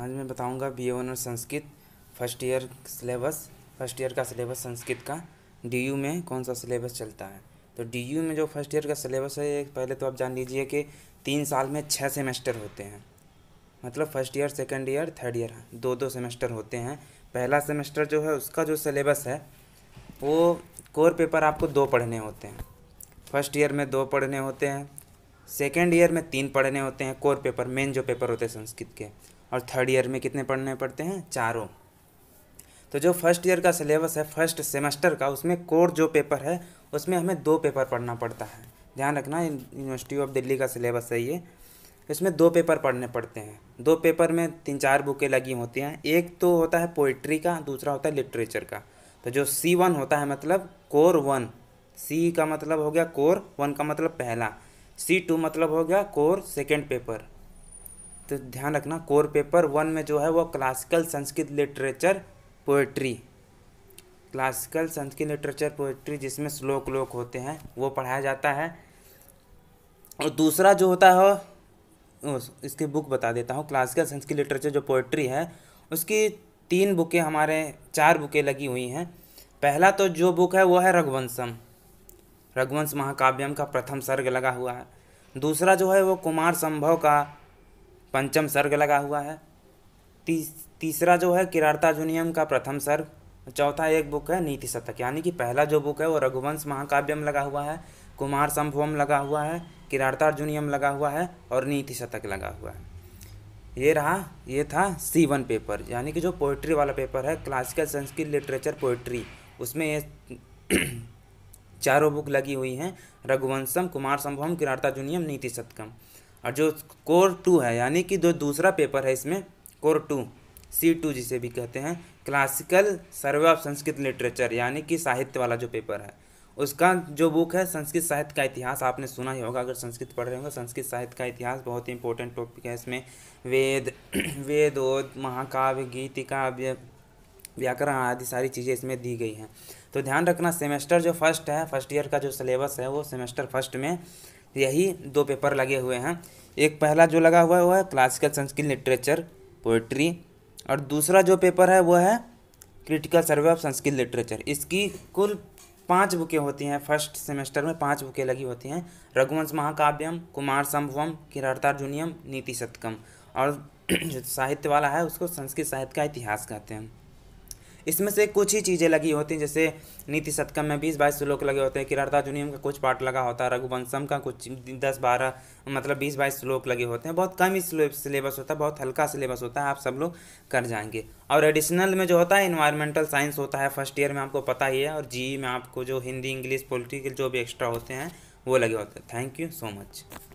आज मैं बताऊंगा B N honour Sanskrit first year syllabus first year का सिलेबस संस्कृत का डी यू में कौन सा सिलेबस चलता है तो डी यू में जो फर्स्ट ईयर का सिलेबस है पहले तो आप जान लीजिए कि तीन साल में छः सेमेस्टर होते हैं मतलब first year second year third year दो दो सेमेस्टर होते हैं पहला सेमेस्टर जो है उसका जो सिलेबस है वो कोर पेपर आपको दो पढ़ने होते हैं फर्स्ट ईयर में दो पढ़ने होते हैं सेकेंड ईयर में तीन पढ़ने होते हैं कोर पेपर मेन जो पेपर होते हैं संस्कृत के और थर्ड ईयर में कितने पढ़ने पड़ते हैं चारों तो जो फर्स्ट ईयर का सिलेबस है फर्स्ट सेमेस्टर का उसमें कोर जो पेपर है उसमें हमें दो पेपर पढ़ना पड़ता है ध्यान रखना यूनिवर्सिटी ऑफ दिल्ली का सिलेबस है ये इसमें दो पेपर पढ़ने पड़ते हैं दो पेपर में तीन चार बुकें लगी होती हैं एक तो होता है पोइट्री का दूसरा होता है लिटरेचर का तो जो सी वन होता है मतलब कोर वन सी का मतलब हो गया कोर वन का मतलब पहला सी टू मतलब हो गया कोर सेकेंड पेपर तो ध्यान रखना कोर पेपर वन में जो है वो classical Sanskrit literature poetry classical Sanskrit literature poetry जिसमें श्लोक लोक होते हैं वो पढ़ाया जाता है और दूसरा जो होता है इसकी बुक बता देता हूँ क्लासिकल संस्कृत लिटरेचर जो पोएट्री है उसकी तीन बुकें हमारे चार बुकें लगी हुई हैं पहला तो जो बुक है वो है रघुवंशम रघुवंश महाकाव्यम का प्रथम सर्ग लगा हुआ है दूसरा जो है वो कुमार संभव का पंचम सर्ग लगा हुआ है तीस तीसरा जो है किरार्ताजुनियम का प्रथम सर्ग चौथा एक बुक है नीति शतक यानी कि पहला जो बुक है वो रघुवंश महाकाव्यम लगा हुआ है कुमार संभवम लगा हुआ है किरार्ताजुनियम लगा हुआ है और नीति शतक लगा हुआ है ये रहा ये था सी वन पेपर यानी कि जो पोइट्री वाला पेपर है क्लासिकल संस्कृत लिटरेचर पोइट्री उसमें ये चारों बुक लगी हुई हैं रघुवंशम कुमार संभवम किरार्ताजुनियम नीति शतकम और जो कोर टू है यानी कि जो दूसरा पेपर है इसमें कोर टू सी टू जिसे भी कहते हैं classical survey of Sanskrit literature यानी कि साहित्य वाला जो पेपर है उसका जो बुक है संस्कृत साहित्य का इतिहास आपने सुना ही होगा अगर संस्कृत पढ़ रहे होंगे संस्कृत साहित्य का इतिहास बहुत ही इंपॉर्टेंट टॉपिक है इसमें वेद वेद वोद महाकाव्य गीतिकाव्य व्याकरण आदि सारी चीज़ें इसमें दी गई हैं तो ध्यान रखना सेमेस्टर जो फर्स्ट है फर्स्ट ईयर का जो सिलेबस है वो सेमेस्टर फर्स्ट में यही दो पेपर लगे हुए हैं एक पहला जो लगा हुआ है वो है क्लासिकल संस्कृत लिटरेचर पोइट्री और दूसरा जो पेपर है वो है critical survey of Sanskrit literature इसकी कुल पांच बुकें होती हैं फर्स्ट सेमेस्टर में पांच बुकें लगी होती हैं रघुवंश महाकाव्यम कुमार संभवम किरारतार्जुनियम नीति शतकम और जो साहित्य वाला है उसको संस्कृत साहित्य का इतिहास कहते हैं इसमें से कुछ ही चीज़ें लगी होती हैं जैसे नीति सत्कम में बीस बाईस श्लोक लगे होते हैं किरारदा जुनियम का कुछ पार्ट लगा होता है रघुवंशम का कुछ दस बारह मतलब बीस बाईस श्लोक लगे होते हैं बहुत कम ही सिलेबस होता है बहुत हल्का सिलेबस होता है आप सब लोग कर जाएंगे और एडिशनल में जो होता है इन्वायरमेंटल साइंस होता है फर्स्ट ईयर में आपको पता ही है और जी e में आपको जो हिंदी इंग्लिश पोलिटिकल जो भी एक्स्ट्रा होते हैं वो लगे होते हैं थैंक यू सो मच